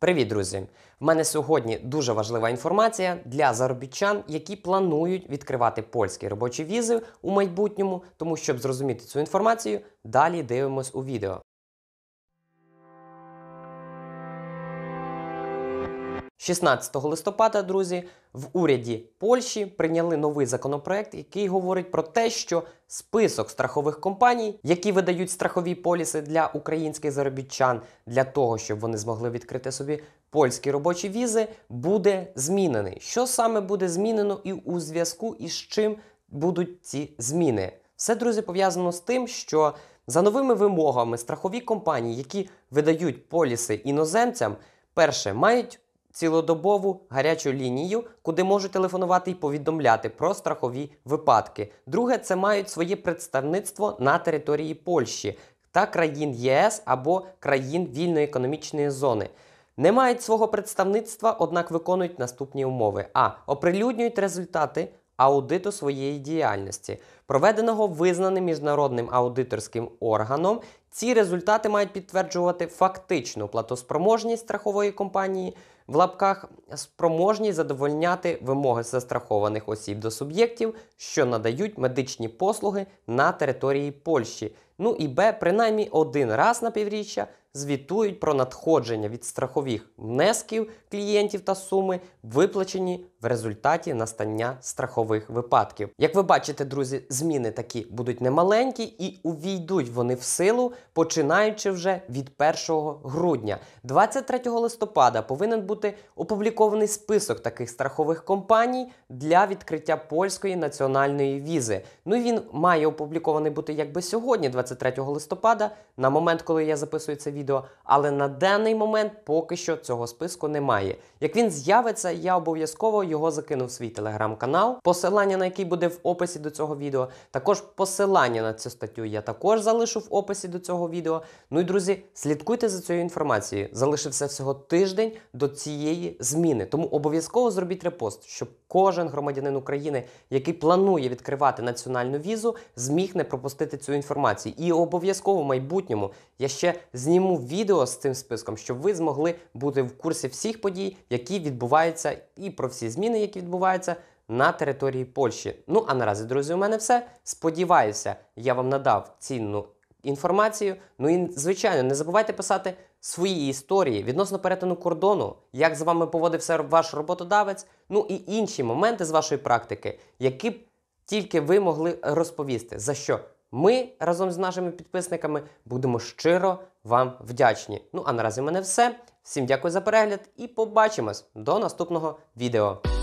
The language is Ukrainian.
Привіт, друзі! В мене сьогодні дуже важлива інформація для заробітчан, які планують відкривати польські робочі візи у майбутньому. Тому щоб зрозуміти цю інформацію, далі дивимось у відео. 16 листопада, друзі, в уряді Польщі прийняли новий законопроект, який говорить про те, що список страхових компаній, які видають страхові поліси для українських заробітчан, для того, щоб вони змогли відкрити собі польські робочі візи, буде змінений. Що саме буде змінено, і у зв'язку із чим будуть ці зміни? Все, друзі, пов'язано з тим, що за новими вимогами страхові компанії, які видають поліси іноземцям, перше мають цілодобову гарячу лінію, куди можуть телефонувати і повідомляти про страхові випадки. Друге, це мають своє представництво на території Польщі та країн ЄС або країн вільної економічної зони. Не мають свого представництва, однак виконують наступні умови: а оприлюднюють результати аудиту своєї діяльності, проведеного визнаним міжнародним аудиторським органом. Ці результати мають підтверджувати фактичну платоспроможність страхової компанії, в лапках спроможність задовольняти вимоги застрахованих осіб до суб'єктів, що надають медичні послуги на території Польщі. Ну і Б принаймні один раз на півріччя звітують про надходження від страхових внесків клієнтів та суми, виплачені в результаті настання страхових випадків. Як ви бачите, друзі, зміни такі будуть немаленькі і увійдуть вони в силу, починаючи вже від 1 грудня. 23 листопада повинен бути опублікований список таких страхових компаній для відкриття польської національної візи. Ну і він має опублікований бути якби сьогодні. 23 23 листопада, на момент, коли я записую це відео, але на даний момент поки що цього списку немає. Як він з'явиться, я обов'язково його закину в свій телеграм-канал, посилання на який буде в описі до цього відео. Також посилання на цю статтю я також залишу в описі до цього відео. Ну і друзі, слідкуйте за цією інформацією. Залишився всього тиждень до цієї зміни. Тому обов'язково зробіть репост, щоб кожен громадянин України, який планує відкривати національну візу, зміг не пропустити цю інформацію. І обов'язково в майбутньому я ще зніму відео з цим списком, щоб ви змогли бути в курсі всіх подій, які відбуваються, і про всі зміни, які відбуваються на території Польщі. Ну а наразі, друзі, у мене все. Сподіваюся, я вам надав цінну інформацію. Ну і звичайно, не забувайте писати свої історії відносно перетину кордону, як з вами поводився ваш роботодавець, ну і інші моменти з вашої практики, які б тільки ви могли розповісти, за що. Ми разом з нашими підписниками будемо щиро вам вдячні. Ну а наразі в мене все. Всім дякую за перегляд і побачимось до наступного відео.